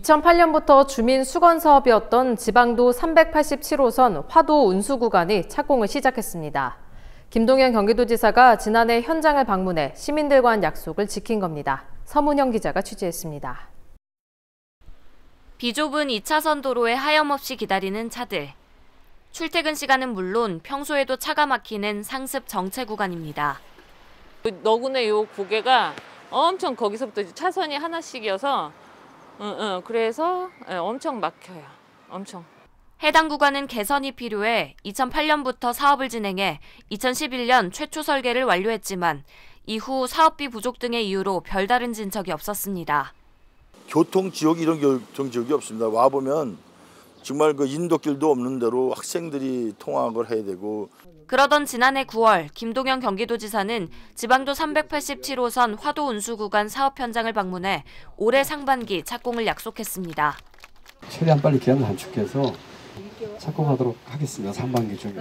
2008년부터 주민 수건 사업이었던 지방도 387호선 화도 운수 구간이 착공을 시작했습니다. 김동현 경기도지사가 지난해 현장을 방문해 시민들과 한 약속을 지킨 겁니다. 서문영 기자가 취재했습니다. 비좁은 2차선 도로에 하염없이 기다리는 차들. 출퇴근 시간은 물론 평소에도 차가 막히는 상습 정체 구간입니다. 너구네 요 고개가 엄청 거기서부터 차선이 하나씩이어서 응, 응. 그래서 예, 엄청 막혀요. 엄청. 해당 구간은 개선이 필요해 2008년부터 사업을 진행해 2011년 최초 설계를 완료했지만 이후 사업비 부족 등의 이유로 별다른 진척이 없었습니다. 교통 지역 이런 교통 지역이 없습니다. 와 보면 정말 그 인도길도 없는 대로 학생들이 통학을 해야 되고 그러던 지난해 9월 김동현 경기도지사는 지방도 387호선 화도 운수 구간 사업 현장을 방문해 올해 상반기 착공을 약속했습니다. 최대한 빨리 기한을 단축해서 착공하도록 하겠습니다. 상반기 중에.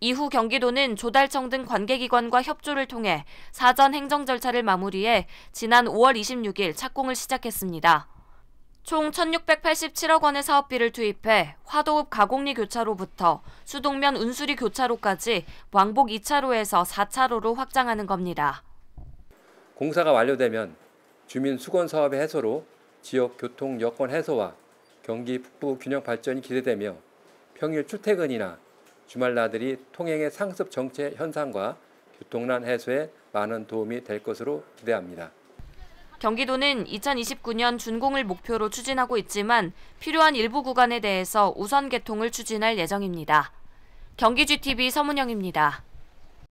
이후 경기도는 조달청 등 관계기관과 협조를 통해 사전 행정 절차를 마무리해 지난 5월 26일 착공을 시작했습니다. 총 1,687억 원의 사업비를 투입해 화도읍 가곡리 교차로부터 수동면 운수리 교차로까지 왕복 2차로에서 4차로로 확장하는 겁니다. 공사가 완료되면 주민 수건 사업의 해소로 지역 교통 여건 해소와 경기 북부 균형 발전이 기대되며 평일 출퇴근이나 주말 나들이 통행의 상습 정체 현상과 교통난 해소에 많은 도움이 될 것으로 기대합니다. 경기도는 2029년 준공을 목표로 추진하고 있지만 필요한 일부 구간에 대해서 우선 개통을 추진할 예정입니다. 경기GTV 서문영입니다.